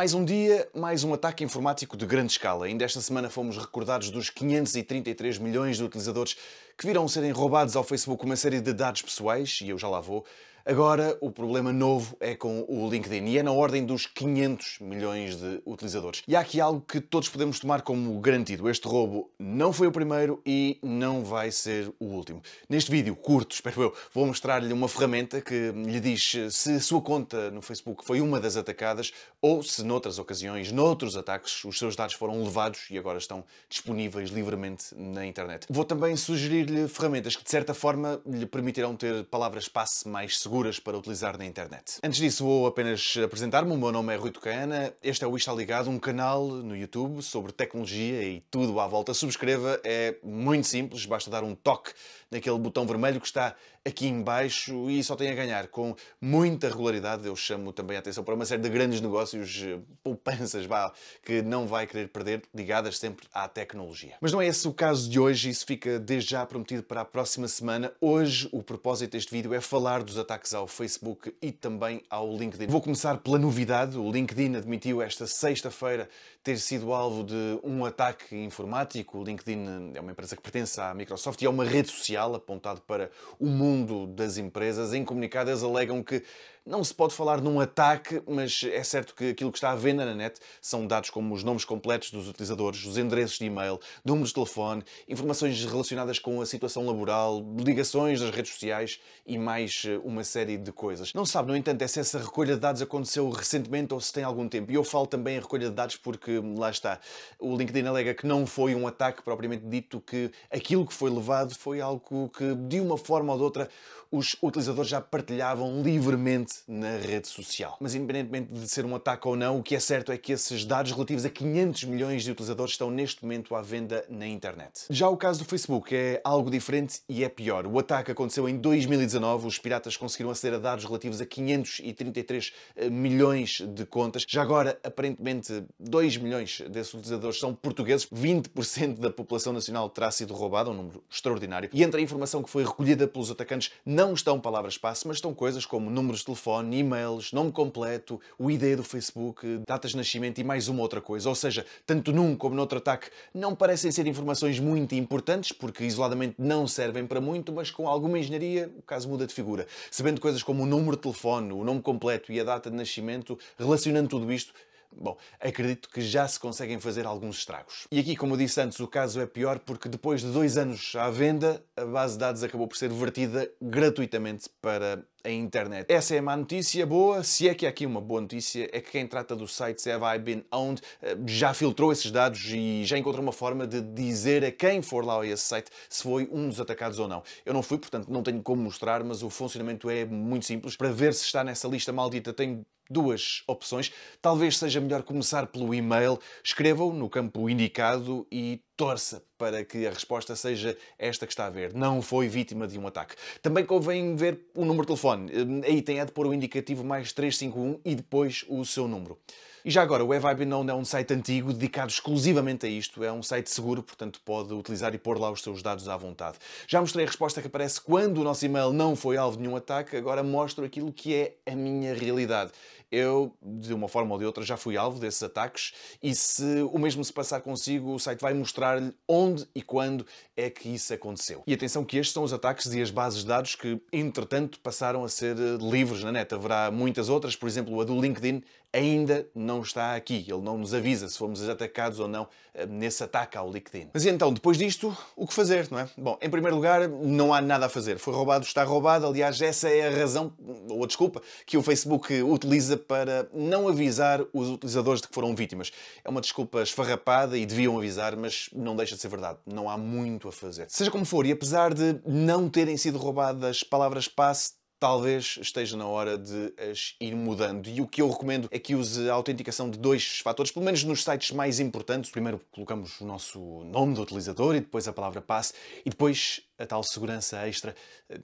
Mais um dia, mais um ataque informático de grande escala. Ainda esta semana fomos recordados dos 533 milhões de utilizadores que viram serem roubados ao Facebook uma série de dados pessoais, e eu já lá vou. Agora, o problema novo é com o LinkedIn e é na ordem dos 500 milhões de utilizadores. E há aqui algo que todos podemos tomar como garantido: este roubo não foi o primeiro e não vai ser o último. Neste vídeo curto, espero eu, vou mostrar-lhe uma ferramenta que lhe diz se a sua conta no Facebook foi uma das atacadas ou se, noutras ocasiões, noutros ataques, os seus dados foram levados e agora estão disponíveis livremente na internet. Vou também sugerir-lhe ferramentas que, de certa forma, lhe permitirão ter palavras-passe mais seguras seguras para utilizar na internet. Antes disso, vou apenas apresentar-me. O meu nome é Rui Tucana. Este é o Está Ligado, um canal no YouTube sobre tecnologia e tudo à volta. Subscreva, é muito simples, basta dar um toque naquele botão vermelho que está aqui embaixo e só tem a ganhar. Com muita regularidade, eu chamo também a atenção para uma série de grandes negócios, eh, poupanças, vá, que não vai querer perder, ligadas sempre à tecnologia. Mas não é esse o caso de hoje, isso fica desde já prometido para a próxima semana. Hoje, o propósito deste vídeo é falar dos ataques destaques ao Facebook e também ao LinkedIn. Vou começar pela novidade: o LinkedIn admitiu esta sexta-feira ter sido alvo de um ataque informático. O LinkedIn é uma empresa que pertence à Microsoft e é uma rede social apontado para o mundo das empresas. Em eles alegam que não se pode falar num ataque, mas é certo que aquilo que está à venda na net são dados como os nomes completos dos utilizadores, os endereços de e-mail, números de telefone, informações relacionadas com a situação laboral, ligações das redes sociais e mais eh, uma série de coisas. Não se sabe, no entanto, é se essa recolha de dados aconteceu recentemente ou se tem algum tempo. E eu falo também em recolha de dados porque hum, lá está. O LinkedIn alega que não foi um ataque propriamente dito, que aquilo que foi levado foi algo que de uma forma ou de outra os utilizadores já partilhavam livremente na rede social. Mas independentemente de ser um ataque ou não, o que é certo é que esses dados relativos a 500 milhões de utilizadores estão neste momento à venda na internet. Já o caso do Facebook é algo diferente e é pior. O ataque aconteceu em 2019, os piratas conseguiram aceder a dados relativos a 533 eh, milhões de contas. Já agora, aparentemente, 2 milhões desses utilizadores são portugueses, 20% da população nacional terá sido roubada, um número extraordinário. E entre a informação que foi recolhida pelos atacantes, não estão palavras-passe, mas estão coisas como números de telefone, e-mails, nome completo, o ID do Facebook, datas de nascimento e mais uma outra coisa. Ou seja, tanto num como noutro ataque não parecem ser informações muito importantes, porque isoladamente não servem para muito, mas com alguma engenharia o caso muda de figura. Sabendo coisas como o número de telefone, o nome completo e a data de nascimento, relacionando tudo isto, Bom, acredito que já se conseguem fazer alguns estragos. E aqui, como eu disse antes, o caso é pior porque depois de dois anos à venda, a base de dados acabou por ser vertida gratuitamente para a internet. Essa é uma notícia boa, se é que há aqui uma boa notícia, é que quem trata do site Have I Been Owned eh, já filtrou esses dados e já encontrou uma forma de dizer a quem for lá a esse site se foi um dos atacados ou não. Eu não fui, portanto não tenho como mostrar, mas o funcionamento é muito simples. Para ver se está nessa lista maldita, tenho duas opções. Talvez seja melhor começar pelo e-mail, escrevam no campo indicado e torça para que a resposta seja esta que está a ver. Não foi vítima de um ataque. Também convém ver o número de telefone. Hum, aí tem a de pôr o indicativo mais 351 e depois o seu número. E já agora, o Have I Been Known é um site antigo dedicado exclusivamente a isto. É um site seguro, portanto pode utilizar e pôr lá os seus dados à vontade. Já mostrei a resposta que aparece quando o nosso e-mail não foi alvo de nenhum ataque, agora mostro aquilo que é a minha realidade. Eu, de uma forma ou de outra, já fui alvo desses ataques e se o mesmo se passar consigo, o site vai mostrar-lhe onde e quando é que isso aconteceu. E atenção que estes são os ataques e as bases de dados que, entretanto, passaram a ser eh, livres na net. Haverá muitas outras, por exemplo, a do LinkedIn ainda não está aqui. Ele não nos avisa se fomos atacados ou não eh, nesse ataque ao LinkedIn. Mas então, depois disto, o que fazer, não é? Bom, em primeiro lugar, não há nada a fazer. Foi roubado, está roubado. Aliás, essa é a razão, ou a desculpa, que o Facebook utiliza para não avisar os utilizadores de que foram vítimas. É uma desculpa esfarrapada e deviam avisar, mas não deixa de ser verdade. Não há muito a fazer. Seja como for, e apesar de não terem sido roubadas palavras-passe, talvez esteja na hora de as ir mudando. E o que eu recomendo é que use a autenticação de dois fatores, pelo menos nos sites mais importantes. Primeiro colocamos o nosso nome do utilizador e depois a palavra passe e depois a tal segurança extra,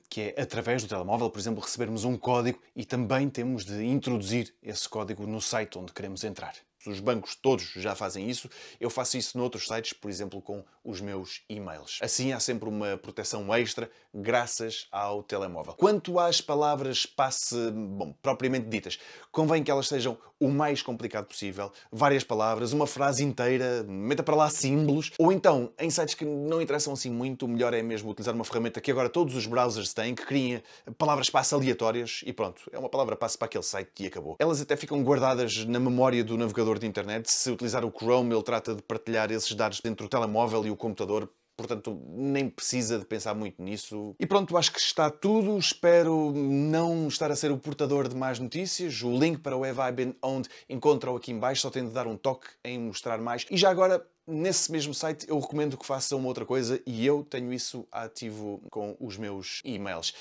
que é através do telemóvel, por exemplo, recebermos um código e também temos de introduzir esse código no site onde queremos entrar os bancos todos já fazem isso, eu faço isso noutros sites, por exemplo, com os meus e-mails. Assim há sempre uma proteção extra graças ao telemóvel. Quanto às palavras passe, bom, propriamente ditas, convém que elas sejam o mais complicado possível, várias palavras, uma frase inteira, meta para lá símbolos, ou então, em sites que não interessam assim muito, o melhor é mesmo utilizar uma ferramenta que agora todos os browsers têm, que cria palavras-passe aleatórias e pronto, é uma palavra-passe para aquele site e acabou. Elas até ficam guardadas na memória do navegador navegador de internet. Se utilizar o Chrome, ele trata de partilhar esses dados dentro do telemóvel e o computador Portanto, nem precisa de pensar muito nisso. E pronto, acho que está tudo. Espero não estar a ser o portador de mais notícias. O link para o Have I Been Owned encontra-o aqui em baixo. Só tenho de dar um toque em mostrar mais. E já agora, Nesse mesmo site eu recomendo que façam uma outra coisa e eu tenho isso ativo com os meus e-mails,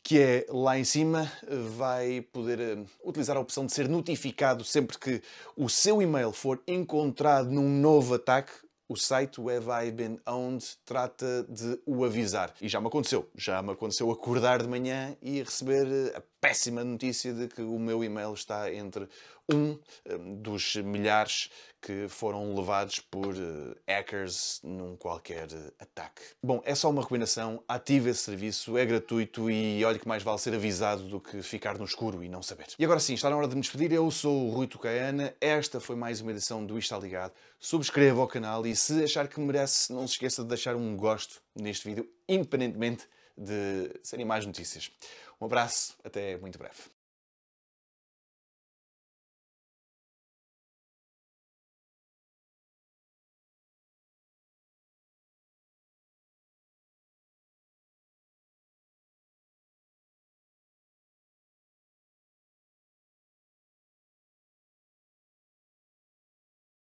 que é lá em cima vai poder eh, utilizar a opção de ser notificado sempre que o seu e-mail for encontrado num novo ataque, o site Have I Been Owned trata de o avisar. E já me aconteceu. Já me aconteceu acordar de manhã e receber a eh, péssima notícia de que o meu e-mail está entre um eh, dos milhares que foram levados por eh, hackers num qualquer eh, ataque. Bom, é só uma recomendação, ative esse serviço, é gratuito e olha que mais vale ser avisado do que ficar no escuro e não saber. E agora sim, está na hora de me despedir, eu sou o Rui Tucaiana, esta foi mais uma edição do Isto Está Ligado, subscreva o canal e se achar que merece, não se esqueça de deixar um gosto neste vídeo, independentemente de serem mais notícias. Um abraço, até muito breve.